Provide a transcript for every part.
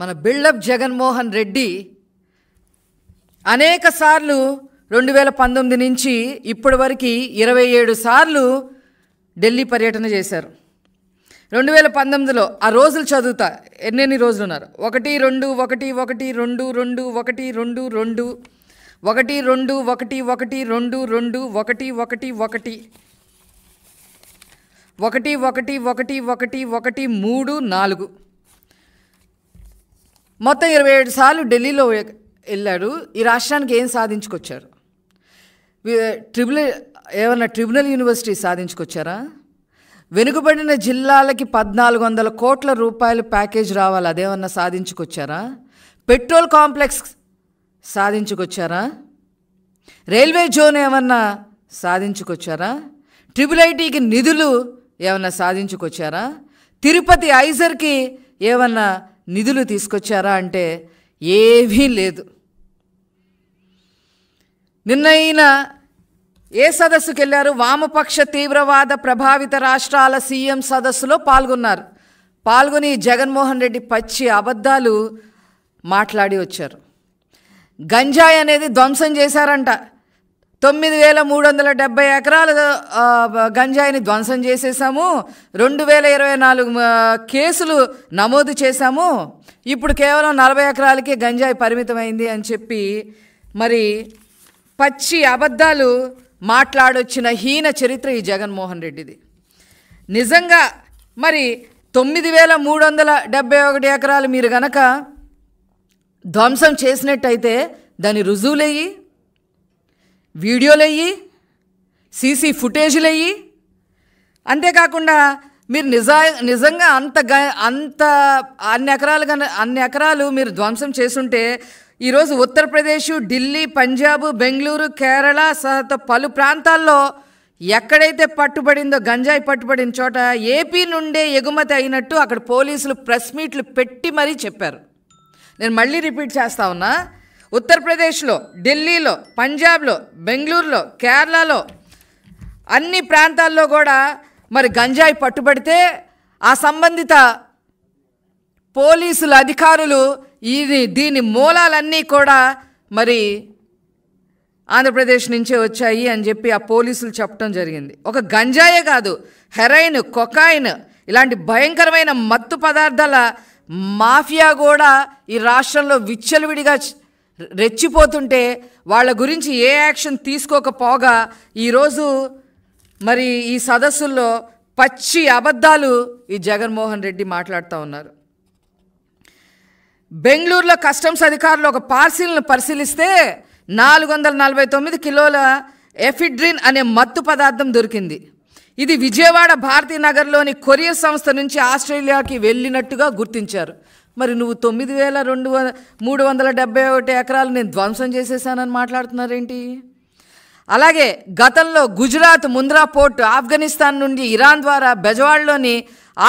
మన బిల్డప్ జగన్మోహన్ రెడ్డి అనేక సార్లు రెండు వేల పంతొమ్మిది నుంచి ఇప్పటి వరకు ఇరవై ఏడు సార్లు ఢిల్లీ పర్యటన చేశారు రెండు వేల పంతొమ్మిదిలో ఆ రోజులు చదువుతా ఎన్నెన్ని రోజులు ఉన్నారు ఒకటి రెండు ఒకటి ఒకటి రెండు రెండు ఒకటి రెండు రెండు ఒకటి రెండు ఒకటి ఒకటి రెండు రెండు ఒకటి ఒకటి ఒకటి ఒకటి ఒకటి ఒకటి ఒకటి ఒకటి మూడు నాలుగు మొత్తం ఇరవై ఏడు సార్లు ఢిల్లీలో వెళ్ళాడు ఈ రాష్ట్రానికి ఏం సాధించుకొచ్చారు ట్రిబ్యునల్ ఏమన్నా ట్రిబ్యునల్ యూనివర్సిటీ సాధించుకొచ్చారా వెనుకబడిన జిల్లాలకి పద్నాలుగు వందల కోట్ల రూపాయలు ప్యాకేజ్ రావాలి అదేమన్నా సాధించుకొచ్చారా పెట్రోల్ కాంప్లెక్స్ సాధించుకొచ్చారా రైల్వే జోన్ ఏమన్నా సాధించుకొచ్చారా ట్రిపుల్ ఐటీకి నిధులు ఏమన్నా సాధించుకొచ్చారా తిరుపతి ఐజర్కి ఏమన్నా నిధులు తీసుకొచ్చారా అంటే ఏమీ లేదు నిన్నైన ఏ సదస్సుకు వెళ్ళారు వామపక్ష తీవ్రవాద ప్రభావిత రాష్ట్రాల సీఎం సదస్సులో పాల్గొన్నారు పాల్గొని జగన్మోహన్ రెడ్డి పచ్చి అబద్ధాలు మాట్లాడి వచ్చారు గంజాయి అనేది ధ్వంసం చేశారంట తొమ్మిది వేల మూడు వందల డెబ్బై ఎకరాలు గంజాయిని ధ్వంసం చేసేసాము రెండు వేల ఇరవై నాలుగు కేసులు నమోదు చేశాము ఇప్పుడు కేవలం నలభై ఎకరాలకే గంజాయి పరిమితమైంది అని చెప్పి మరి పచ్చి అబద్ధాలు మాట్లాడొచ్చిన హీన చరిత్ర ఈ జగన్మోహన్ రెడ్డిది నిజంగా మరి తొమ్మిది వేల మూడు వందల డెబ్బై ఒకటి ఎకరాలు మీరు గనక ధ్వంసం చేసినట్టయితే దాని రుజువులేయి వీడియోలు అయ్యి సీసీ ఫుటేజ్లు అయ్యి అంతేకాకుండా మీరు నిజా నిజంగా అంత గ అంత అన్ని ఎకరాలుగా అన్ని ఎకరాలు మీరు ధ్వంసం చేసుంటే ఈరోజు ఉత్తరప్రదేశ్ ఢిల్లీ పంజాబ్ బెంగళూరు కేరళ సహా పలు ప్రాంతాల్లో ఎక్కడైతే పట్టుబడిందో గంజాయి పట్టుబడిన చోట ఏపీ నుండే ఎగుమతి అయినట్టు అక్కడ పోలీసులు ప్రెస్ మీట్లు పెట్టి మరీ చెప్పారు నేను మళ్ళీ రిపీట్ చేస్తా ఉన్నా ఉత్తరప్రదేశ్లో ఢిల్లీలో పంజాబ్లో బెంగళూరులో కేరళలో అన్ని ప్రాంతాల్లో కూడా మరి గంజాయి పట్టుబడితే ఆ సంబంధిత పోలీసుల అధికారులు ఇది దీని మూలాలన్నీ కూడా మరి ఆంధ్రప్రదేశ్ నుంచే వచ్చాయి అని చెప్పి ఆ పోలీసులు చెప్పడం జరిగింది ఒక గంజాయే కాదు హెరైన్ కొకాయిన్ ఇలాంటి భయంకరమైన మత్తు పదార్థాల మాఫియా కూడా ఈ రాష్ట్రంలో విచ్చలవిడిగా రెచ్చిపోతుంటే వాళ్ళ గురించి ఏ యాక్షన్ తీసుకోకపోగా ఈరోజు మరి ఈ సదస్సుల్లో పచ్చి అబద్ధాలు ఈ జగన్మోహన్ రెడ్డి మాట్లాడుతూ ఉన్నారు బెంగళూరులో కస్టమ్స్ అధికారులు ఒక పార్సిల్ను పరిశీలిస్తే నాలుగు వందల నలభై తొమ్మిది కిలోల ఎఫిడ్రిన్ అనే మత్తు పదార్థం దొరికింది ఇది విజయవాడ భారతీనగర్లోని కొరియర్ సంస్థ నుంచి ఆస్ట్రేలియాకి వెళ్ళినట్టుగా గుర్తించారు మరి నువ్వు తొమ్మిది వేల రెండు మూడు వందల డెబ్బై ఒకటి ఎకరాలు నేను ధ్వంసం చేసేసానని మాట్లాడుతున్నారేంటి అలాగే గతంలో గుజరాత్ ముంద్రా పోర్టు ఆఫ్ఘనిస్తాన్ నుండి ఇరాన్ ద్వారా బెజవాడలోని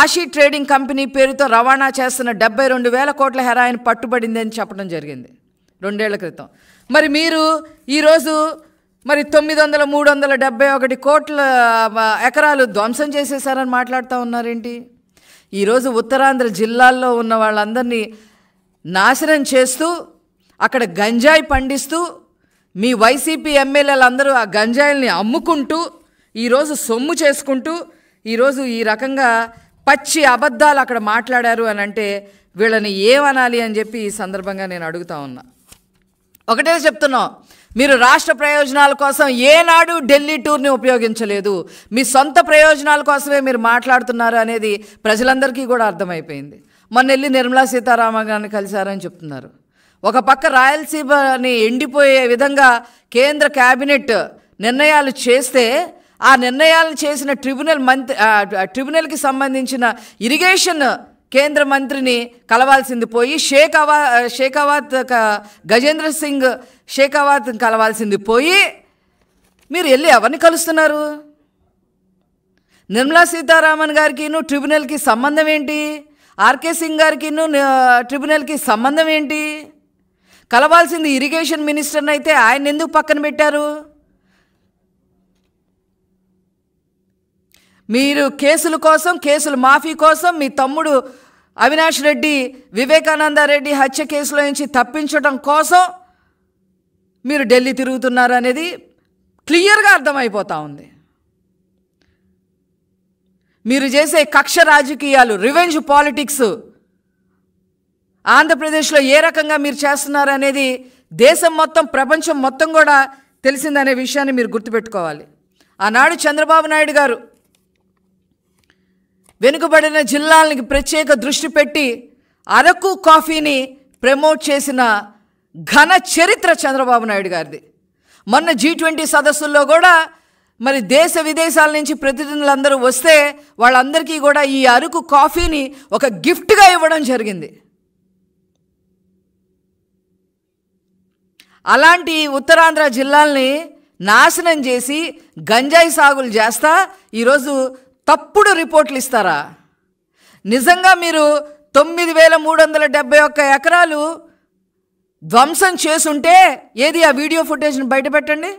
ఆషి ట్రేడింగ్ కంపెనీ పేరుతో రవాణా చేస్తున్న డెబ్బై రెండు వేల కోట్ల హెరాయిన్ పట్టుబడింది అని చెప్పడం జరిగింది రెండేళ్ల క్రితం మరి మీరు ఈరోజు మరి తొమ్మిది వందల మూడు వందల డెబ్బై ఒకటి కోట్ల ఎకరాలు ధ్వంసం చేసేసారని మాట్లాడుతూ ఉన్నారేంటి ఈరోజు ఉత్తరాంధ్ర జిల్లాల్లో ఉన్న వాళ్ళందరినీ నాశనం చేస్తూ అక్కడ గంజాయి పండిస్తూ మీ వైసీపీ ఎమ్మెల్యేలందరూ ఆ గంజాయిల్ని అమ్ముకుంటూ ఈరోజు సొమ్ము చేసుకుంటూ ఈరోజు ఈ రకంగా పచ్చి అబద్ధాలు అక్కడ మాట్లాడారు అని అంటే వీళ్ళని ఏమనాలి అని చెప్పి ఈ సందర్భంగా నేను అడుగుతా ఉన్నా ఒకటే చెప్తున్నాం మీరు రాష్ట్ర ప్రయోజనాల కోసం ఏనాడు ఢిల్లీ టూర్ని ఉపయోగించలేదు మీ సొంత ప్రయోజనాల కోసమే మీరు మాట్లాడుతున్నారు అనేది ప్రజలందరికీ కూడా అర్థమైపోయింది మొన్న వెళ్ళి నిర్మలా సీతారామన్ గారిని కలిశారని చెప్తున్నారు ఒక పక్క రాయలసీమని ఎండిపోయే విధంగా కేంద్ర క్యాబినెట్ నిర్ణయాలు చేస్తే ఆ నిర్ణయాలను చేసిన ట్రిబ్యునల్ మంత్రి ట్రిబ్యునల్కి సంబంధించిన ఇరిగేషన్ కేంద్ర మంత్రిని కలవాల్సింది పోయి షేఖావా షేఖావాత్ గజేంద్ర సింగ్ షేఖావాత్ కలవాల్సింది పోయి మీరు వెళ్ళి ఎవరిని కలుస్తున్నారు నిర్మలా సీతారామన్ గారికిను ట్రిబ్యునల్కి సంబంధం ఏంటి ఆర్కే సింగ్ గారికిను ట్రిబ్యునల్కి సంబంధం ఏంటి కలవాల్సింది ఇరిగేషన్ మినిస్టర్ని అయితే ఆయన ఎందుకు పక్కన పెట్టారు మీరు కేసుల కోసం కేసుల మాఫీ కోసం మీ తమ్ముడు అవినాష్ రెడ్డి వివేకానంద రెడ్డి హత్య కేసులో నుంచి తప్పించడం కోసం మీరు ఢిల్లీ తిరుగుతున్నారు అనేది క్లియర్గా అర్థమైపోతూ ఉంది మీరు చేసే కక్ష రాజకీయాలు రివెంజ్ పాలిటిక్స్ ఆంధ్రప్రదేశ్లో ఏ రకంగా మీరు చేస్తున్నారు అనేది దేశం మొత్తం ప్రపంచం మొత్తం కూడా తెలిసిందనే విషయాన్ని మీరు గుర్తుపెట్టుకోవాలి ఆనాడు చంద్రబాబు నాయుడు గారు వెనుకబడిన జిల్లాలకి ప్రత్యేక దృష్టి పెట్టి అరకు కాఫీని ప్రమోట్ చేసిన ఘన చరిత్ర చంద్రబాబు నాయుడు గారిది మొన్న జీ ట్వంటీ సదస్సుల్లో కూడా మరి దేశ విదేశాల నుంచి ప్రతినిధులందరూ వస్తే వాళ్ళందరికీ కూడా ఈ అరకు కాఫీని ఒక గిఫ్ట్గా ఇవ్వడం జరిగింది అలాంటి ఉత్తరాంధ్ర జిల్లాల్ని నాశనం చేసి గంజాయి సాగులు చేస్తా ఈరోజు తప్పుడు రిపోర్ట్లు ఇస్తారా నిజంగా మీరు తొమ్మిది వేల మూడు వందల డెబ్బై ఒక్క ఎకరాలు ధ్వంసం చేసుంటే ఏది ఆ వీడియో ఫుటేజ్ని బయట పెట్టండి